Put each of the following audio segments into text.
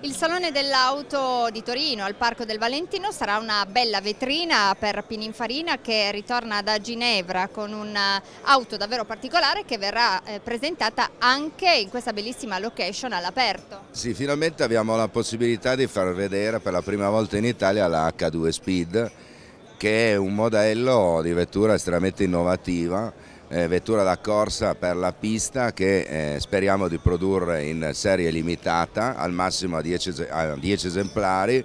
Il Salone dell'Auto di Torino al Parco del Valentino sarà una bella vetrina per Pininfarina che ritorna da Ginevra con un'auto eh, davvero particolare che verrà eh, presentata anche in questa bellissima location all'aperto. Sì, finalmente abbiamo la possibilità di far vedere per la prima volta in Italia la H2 Speed che è un modello di vettura estremamente innovativa eh, vettura da corsa per la pista che eh, speriamo di produrre in serie limitata, al massimo a 10, a 10 esemplari,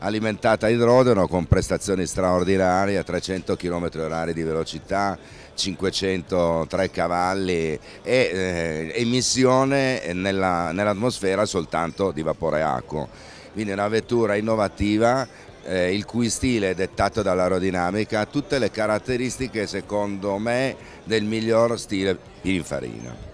alimentata a idrogeno con prestazioni straordinarie, a 300 km h di velocità, 503 cavalli e eh, emissione nell'atmosfera nell soltanto di vapore acqua quindi una vettura innovativa eh, il cui stile è dettato dall'aerodinamica, ha tutte le caratteristiche secondo me del miglior stile Pininfarina.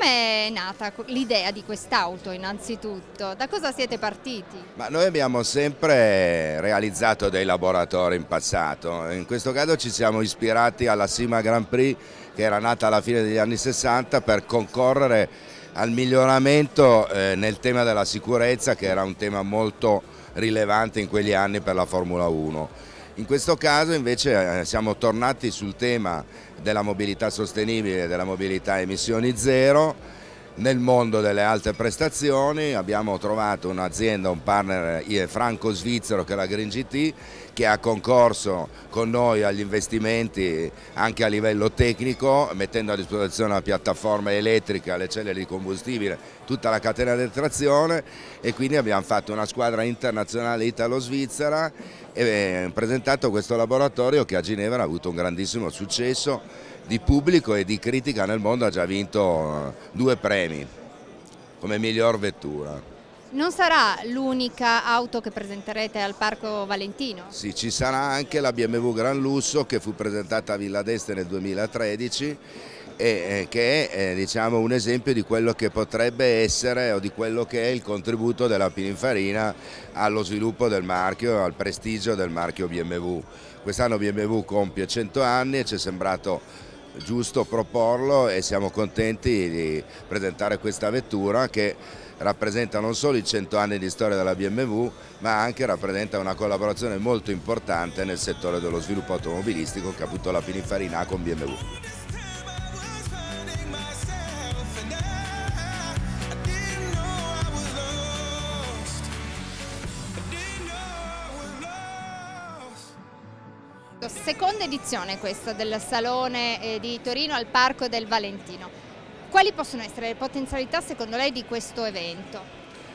è nata l'idea di quest'auto innanzitutto? Da cosa siete partiti? Ma noi abbiamo sempre realizzato dei laboratori in passato, in questo caso ci siamo ispirati alla Sima Grand Prix che era nata alla fine degli anni 60 per concorrere al miglioramento eh, nel tema della sicurezza che era un tema molto importante rilevante in quegli anni per la Formula 1. In questo caso invece eh, siamo tornati sul tema della mobilità sostenibile, e della mobilità a emissioni zero nel mondo delle alte prestazioni abbiamo trovato un'azienda, un partner eh, franco-svizzero che è la Green GT che ha concorso con noi agli investimenti anche a livello tecnico mettendo a disposizione la piattaforma elettrica, le celle di combustibile, tutta la catena di trazione e quindi abbiamo fatto una squadra internazionale italo-svizzera e presentato questo laboratorio che a Ginevra ha avuto un grandissimo successo di pubblico e di critica nel mondo ha già vinto eh, due premi come miglior vettura. Non sarà l'unica auto che presenterete al Parco Valentino? Sì, ci sarà anche la BMW Gran Lusso che fu presentata a Villa d'Este nel 2013 e eh, che è eh, diciamo, un esempio di quello che potrebbe essere o di quello che è il contributo della Pininfarina allo sviluppo del marchio, al prestigio del marchio BMW. Quest'anno BMW compie 100 anni e ci è sembrato giusto proporlo e siamo contenti di presentare questa vettura che rappresenta non solo i 100 anni di storia della BMW ma anche rappresenta una collaborazione molto importante nel settore dello sviluppo automobilistico che ha avuto la Pininfarina con BMW. Ecco, seconda edizione questa del Salone eh, di Torino al Parco del Valentino. Quali possono essere le potenzialità secondo lei di questo evento?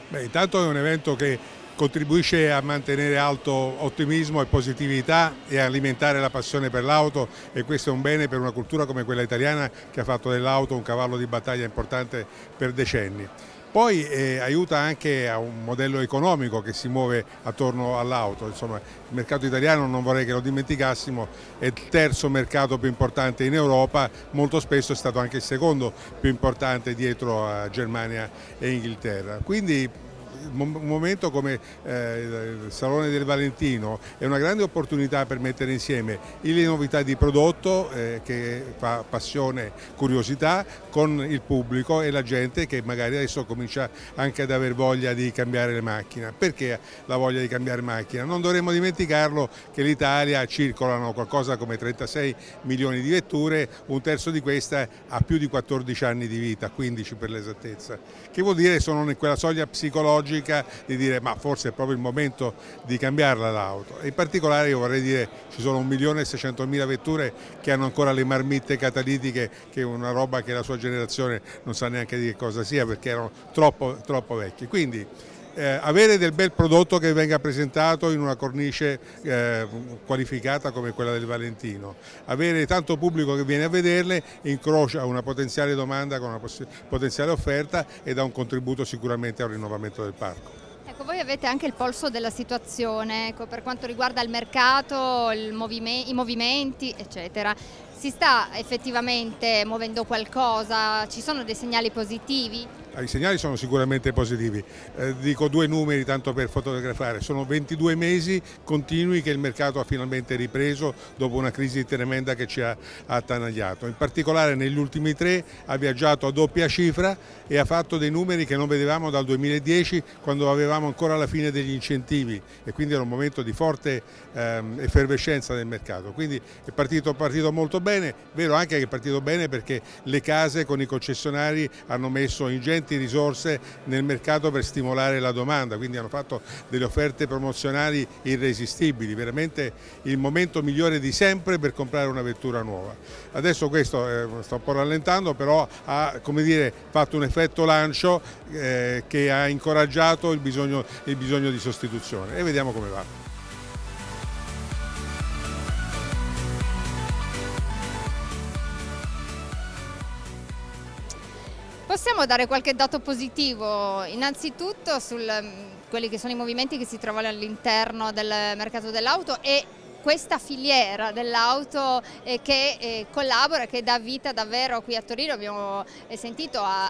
Beh, intanto è un evento che contribuisce a mantenere alto ottimismo e positività e a alimentare la passione per l'auto e questo è un bene per una cultura come quella italiana che ha fatto dell'auto un cavallo di battaglia importante per decenni. Poi eh, aiuta anche a un modello economico che si muove attorno all'auto, insomma il mercato italiano non vorrei che lo dimenticassimo, è il terzo mercato più importante in Europa, molto spesso è stato anche il secondo più importante dietro a Germania e Inghilterra. Quindi un momento come eh, il Salone del Valentino è una grande opportunità per mettere insieme le novità di prodotto eh, che fa passione, curiosità con il pubblico e la gente che magari adesso comincia anche ad aver voglia di cambiare le macchine. Perché la voglia di cambiare macchina? Non dovremmo dimenticarlo che l'Italia circolano qualcosa come 36 milioni di vetture, un terzo di queste ha più di 14 anni di vita, 15 per l'esattezza, che vuol dire sono in quella soglia psicologica logica di dire ma forse è proprio il momento di cambiarla l'auto. In particolare io vorrei dire ci sono 1.600.000 vetture che hanno ancora le marmitte catalitiche che è una roba che la sua generazione non sa neanche di che cosa sia perché erano troppo, troppo vecchie. Quindi eh, avere del bel prodotto che venga presentato in una cornice eh, qualificata come quella del Valentino, avere tanto pubblico che viene a vederle incrocia una potenziale domanda con una potenziale offerta e dà un contributo sicuramente al rinnovamento del parco. Ecco, voi avete anche il polso della situazione ecco, per quanto riguarda il mercato, il movime, i movimenti, eccetera. Si sta effettivamente muovendo qualcosa? Ci sono dei segnali positivi? i segnali sono sicuramente positivi. Eh, dico due numeri tanto per fotografare, sono 22 mesi continui che il mercato ha finalmente ripreso dopo una crisi tremenda che ci ha attanagliato. In particolare negli ultimi tre ha viaggiato a doppia cifra e ha fatto dei numeri che non vedevamo dal 2010 quando avevamo ancora la fine degli incentivi e quindi era un momento di forte ehm, effervescenza del mercato. Quindi è partito, partito molto bene, vero anche che è partito bene perché le case con i concessionari hanno messo in genere ingenti risorse nel mercato per stimolare la domanda, quindi hanno fatto delle offerte promozionali irresistibili, veramente il momento migliore di sempre per comprare una vettura nuova. Adesso questo eh, sto un po' rallentando, però ha dire, fatto un effetto lancio eh, che ha incoraggiato il bisogno, il bisogno di sostituzione e vediamo come va. possiamo dare qualche dato positivo, innanzitutto su mm, quelli che sono i movimenti che si trovano all'interno del mercato dell'auto e questa filiera dell'auto eh, che eh, collabora, che dà vita davvero qui a Torino, abbiamo eh, sentito, a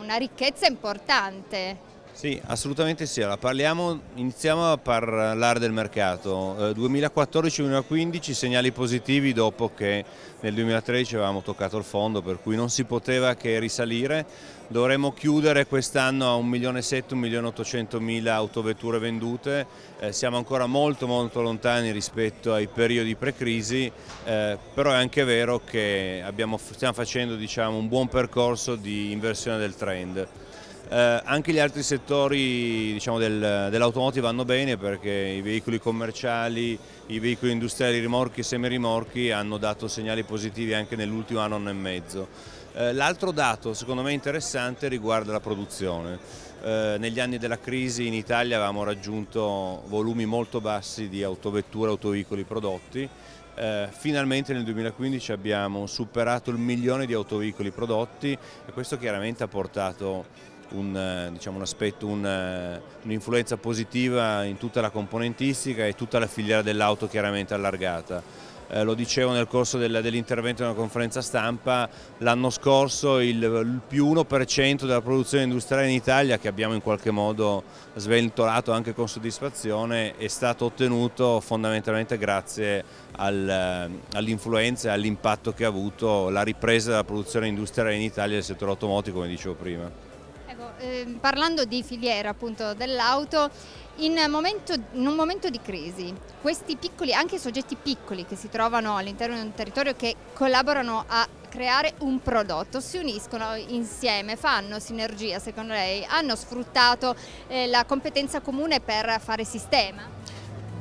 una ricchezza importante. Sì, assolutamente sì. Allora, parliamo, iniziamo a parlare eh, del mercato. Eh, 2014-2015 segnali positivi dopo che nel 2013 avevamo toccato il fondo, per cui non si poteva che risalire. Dovremmo chiudere quest'anno a 1.700.000-1.800.000 autovetture vendute. Eh, siamo ancora molto molto lontani rispetto ai periodi pre-crisi, eh, però è anche vero che abbiamo, stiamo facendo diciamo, un buon percorso di inversione del trend. Eh, anche gli altri settori diciamo, del, dell'automotive vanno bene perché i veicoli commerciali, i veicoli industriali, i rimorchi e semirimorchi hanno dato segnali positivi anche nell'ultimo anno, anno e mezzo. Eh, L'altro dato secondo me interessante riguarda la produzione. Eh, negli anni della crisi in Italia avevamo raggiunto volumi molto bassi di autovetture, autoveicoli prodotti. Eh, finalmente nel 2015 abbiamo superato il milione di autoveicoli prodotti e questo chiaramente ha portato un, eh, diciamo, un aspetto, eh, un'influenza positiva in tutta la componentistica e tutta la filiera dell'auto chiaramente allargata. Eh, lo dicevo nel corso del, dell'intervento in una conferenza stampa, l'anno scorso il, il più 1% della produzione industriale in Italia, che abbiamo in qualche modo sventolato anche con soddisfazione, è stato ottenuto fondamentalmente grazie al, eh, all'influenza e all'impatto che ha avuto la ripresa della produzione industriale in Italia del settore automotivo, come dicevo prima eh, parlando di filiera appunto dell'auto, in, momento, in, un momento di crisi, questi piccoli, anche soggetti piccoli che si trovano all'interno di un territorio che collaborano a creare un prodotto, si uniscono insieme, fanno sinergia secondo lei, hanno sfruttato eh, la competenza comune per fare sistema?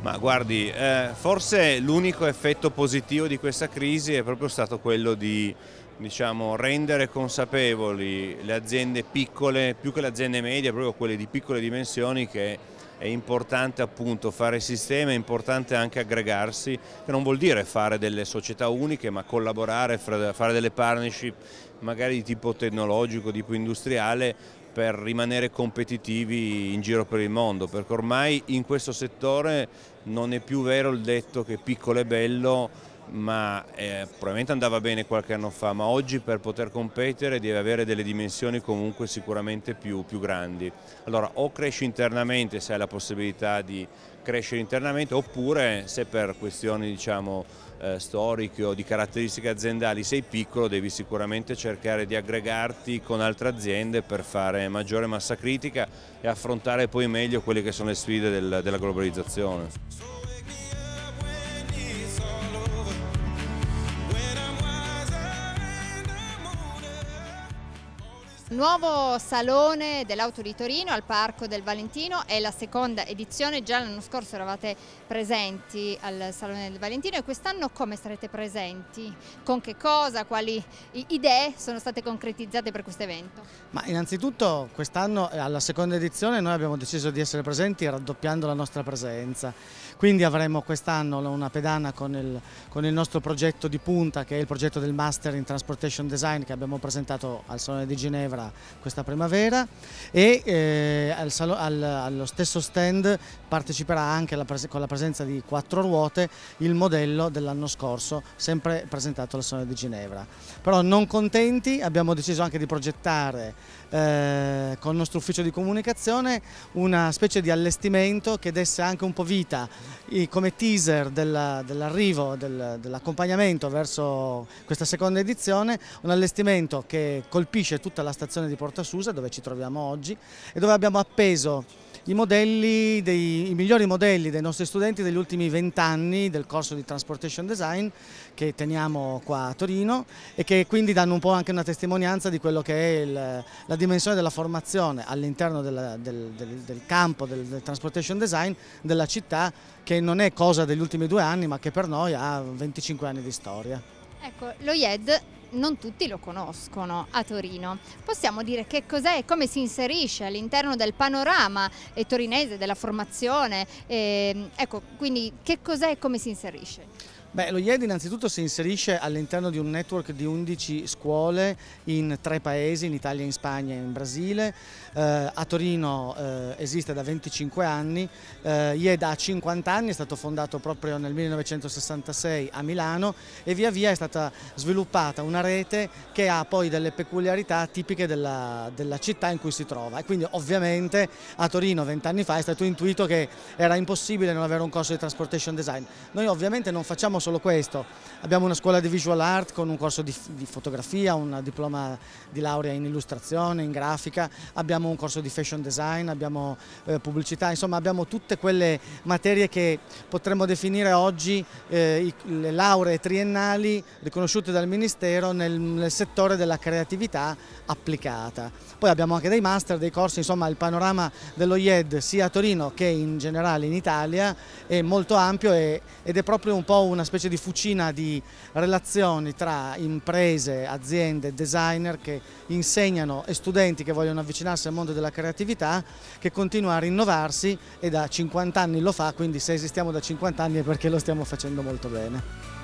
Ma guardi, eh, forse l'unico effetto positivo di questa crisi è proprio stato quello di diciamo, rendere consapevoli le aziende piccole, più che le aziende medie, proprio quelle di piccole dimensioni che è importante appunto fare sistema, è importante anche aggregarsi, che non vuol dire fare delle società uniche ma collaborare, fare delle partnership magari di tipo tecnologico, di tipo industriale per rimanere competitivi in giro per il mondo, perché ormai in questo settore non è più vero il detto che piccolo è bello, ma eh, probabilmente andava bene qualche anno fa, ma oggi per poter competere deve avere delle dimensioni comunque sicuramente più, più grandi. Allora o cresci internamente se hai la possibilità di crescere internamente oppure se per questioni diciamo, eh, storiche o di caratteristiche aziendali sei piccolo devi sicuramente cercare di aggregarti con altre aziende per fare maggiore massa critica e affrontare poi meglio quelle che sono le sfide del, della globalizzazione. Nuovo salone dell'auto di Torino al Parco del Valentino, è la seconda edizione, già l'anno scorso eravate presenti al Salone del Valentino e quest'anno come sarete presenti? Con che cosa, quali idee sono state concretizzate per questo evento? Ma innanzitutto quest'anno alla seconda edizione noi abbiamo deciso di essere presenti raddoppiando la nostra presenza quindi avremo quest'anno una pedana con il, con il nostro progetto di punta che è il progetto del Master in Transportation Design che abbiamo presentato al Salone di Ginevra questa primavera e eh, al, al, allo stesso stand parteciperà anche la con la presenza di quattro ruote il modello dell'anno scorso sempre presentato al Salone di Ginevra. Però non contenti abbiamo deciso anche di progettare eh, con il nostro ufficio di comunicazione una specie di allestimento che desse anche un po' vita come teaser dell'arrivo, dell'accompagnamento verso questa seconda edizione, un allestimento che colpisce tutta la stazione di Porta Susa dove ci troviamo oggi e dove abbiamo appeso i, modelli dei, i migliori modelli dei nostri studenti degli ultimi vent'anni del corso di Transportation Design che teniamo qua a Torino e che quindi danno un po' anche una testimonianza di quello che è il, la dimensione della formazione all'interno del, del, del, campo del, del Transportation Design della città che non è cosa degli ultimi due anni ma che per noi ha 25 anni di storia. Ecco, lo IED non tutti lo conoscono a Torino. Possiamo dire che cos'è e come si inserisce all'interno del panorama eh, torinese, della formazione? E, ehm, ecco, quindi che cos'è e come si inserisce? Beh, lo IED innanzitutto si inserisce all'interno di un network di 11 scuole in tre paesi, in Italia, in Spagna e in Brasile. Eh, a Torino eh, esiste da 25 anni, eh, IED ha 50 anni, è stato fondato proprio nel 1966 a Milano e via via è stata sviluppata una rete che ha poi delle peculiarità tipiche della, della città in cui si trova. E quindi ovviamente a Torino 20 anni fa è stato intuito che era impossibile non avere un corso di transportation design. Noi ovviamente non facciamo facciamo solo questo. Abbiamo una scuola di visual art con un corso di, di fotografia, un diploma di laurea in illustrazione, in grafica, abbiamo un corso di fashion design, abbiamo eh, pubblicità, insomma abbiamo tutte quelle materie che potremmo definire oggi eh, i, le lauree triennali riconosciute dal Ministero nel, nel settore della creatività applicata. Poi abbiamo anche dei master, dei corsi, insomma il panorama dello IED sia a Torino che in generale in Italia è molto ampio e, ed è proprio un po' una specie di fucina di relazioni tra imprese, aziende, designer che insegnano e studenti che vogliono avvicinarsi al mondo della creatività che continua a rinnovarsi e da 50 anni lo fa, quindi se esistiamo da 50 anni è perché lo stiamo facendo molto bene.